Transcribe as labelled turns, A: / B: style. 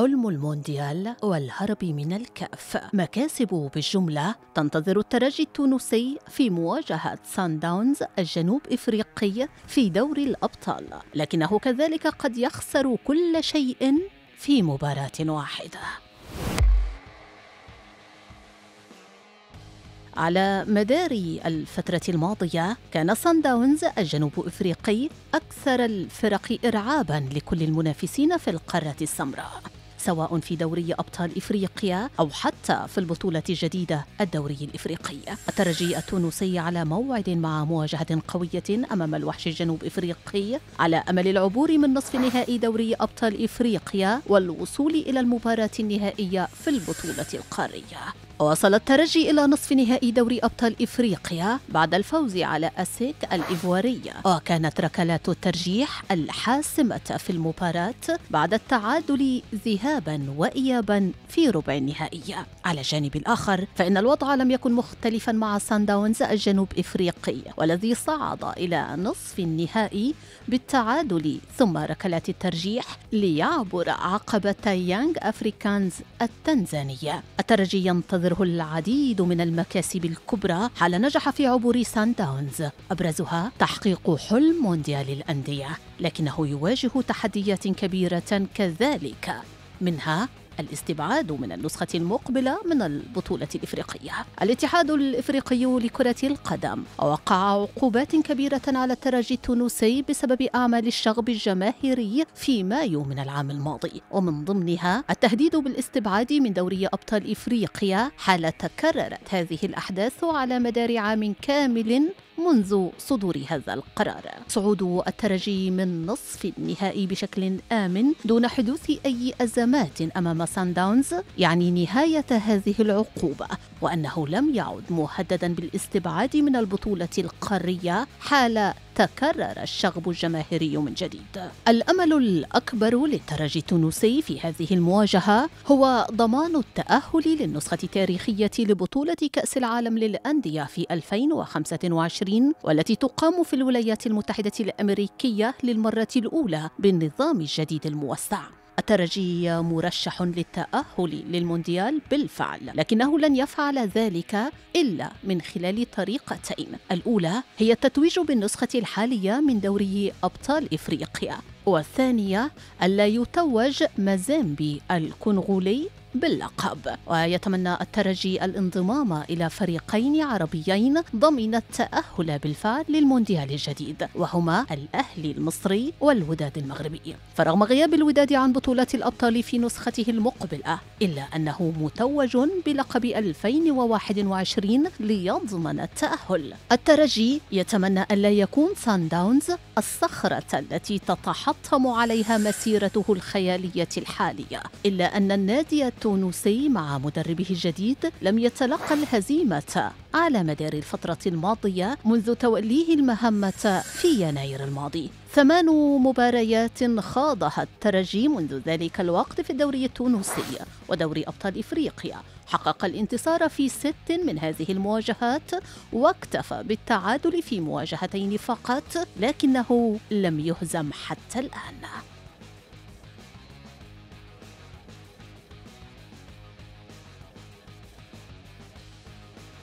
A: حلم المونديال والهرب من الكاف مكاسب بالجملة تنتظر الترجي التونسي في مواجهة سان داونز الجنوب إفريقي في دور الأبطال لكنه كذلك قد يخسر كل شيء في مباراة واحدة على مدار الفترة الماضية كان سان داونز الجنوب إفريقي أكثر الفرق إرعابا لكل المنافسين في القارة السمراء سواء في دوري أبطال إفريقيا أو حتى في البطولة الجديدة الدوري الإفريقي الترجي التونسي على موعد مع مواجهة قوية أمام الوحش الجنوب إفريقي على أمل العبور من نصف نهائي دوري أبطال إفريقيا والوصول إلى المباراة النهائية في البطولة القارية وصل الترجي إلى نصف نهائي دوري أبطال إفريقيا بعد الفوز على أسيك الإيفوارية وكانت ركلات الترجيح الحاسمة في المباراة بعد التعادل ذهابا وإيابا في ربع النهائي على الجانب الآخر فإن الوضع لم يكن مختلفا مع سان داونز الجنوب إفريقي والذي صعد إلى نصف النهائي بالتعادل ثم ركلات الترجيح ليعبر عقبة يانغ أفريكانز التنزانية الترجي ينتظر تنتظره العديد من المكاسب الكبرى حال نجح في عبور سان داونز أبرزها تحقيق حلم مونديال الأندية لكنه يواجه تحديات كبيرة كذلك منها الاستبعاد من النسخة المقبلة من البطولة الإفريقية الاتحاد الإفريقي لكرة القدم وقع عقوبات كبيرة على الترجي التونسي بسبب أعمال الشغب الجماهيري في مايو من العام الماضي ومن ضمنها التهديد بالاستبعاد من دوري أبطال إفريقيا حال تكررت هذه الأحداث على مدار عام كامل منذ صدور هذا القرار صعود الترجي من نصف النهائي بشكل آمن دون حدوث أي أزمات أمام سان داونز يعني نهاية هذه العقوبة وأنه لم يعد مهددا بالاستبعاد من البطولة القارية حال تكرر الشغب الجماهيري من جديد الأمل الأكبر للترجي التونسي في هذه المواجهة هو ضمان التأهل للنسخة التاريخية لبطولة كأس العالم للأندية في 2025 والتي تقام في الولايات المتحدة الأمريكية للمرة الأولى بالنظام الجديد الموسع الترجي مرشح للتأهل للمونديال بالفعل لكنه لن يفعل ذلك إلا من خلال طريقتين الأولى هي التتويج بالنسخة الحالية من دوري أبطال إفريقيا والثانية ألا يتوج مازامبي الكونغولي باللقب ويتمنى الترجي الانضمام إلى فريقين عربيين ضمن التأهل بالفعل للمونديال الجديد وهما الأهلي المصري والوداد المغربي فرغم غياب الوداد عن بطولة الأبطال في نسخته المقبلة إلا أنه متوج بلقب 2021 ليضمن التأهل الترجي يتمنى ألا يكون سان داونز الصخرة التي تتحطم عليها مسيرته الخيالية الحالية إلا أن النادي التونسي مع مدربه الجديد لم يتلقى الهزيمة على مدار الفترة الماضية منذ توليه المهمة في يناير الماضي ثمان مباريات خاضها الترجي منذ ذلك الوقت في الدوري التونسي ودوري أبطال إفريقيا حقق الانتصار في ست من هذه المواجهات واكتفى بالتعادل في مواجهتين فقط لكنه لم يهزم حتى الآن